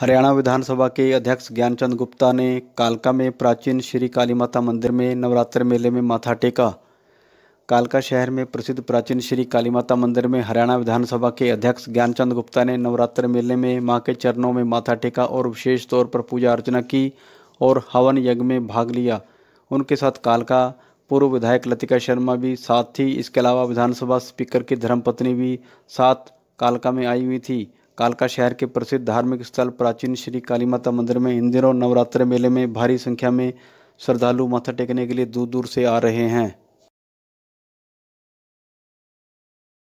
हरियाणा विधानसभा के अध्यक्ष ज्ञानचंद गुप्ता ने कालका में प्राचीन श्री काली माता मंदिर में नवरात्र मेले में माथा टेका कालका शहर में प्रसिद्ध प्राचीन श्री काली माता मंदिर में हरियाणा विधानसभा के अध्यक्ष ज्ञानचंद गुप्ता ने नवरात्र मेले में मां के चरणों में माथा टेका और विशेष तौर पर पूजा अर्चना की और हवन यज्ञ में भाग लिया उनके साथ कालका पूर्व विधायक लतिका शर्मा भी साथ थी इसके अलावा विधानसभा स्पीकर की धर्मपत्नी भी साथ कालका में आई हुई थी कालका शहर के प्रसिद्ध धार्मिक स्थल प्राचीन श्री काली माता मंदिर में इन दिनों नवरात्र मेले में भारी संख्या में श्रद्धालु माथा टेकने के लिए दूर दूर से आ रहे हैं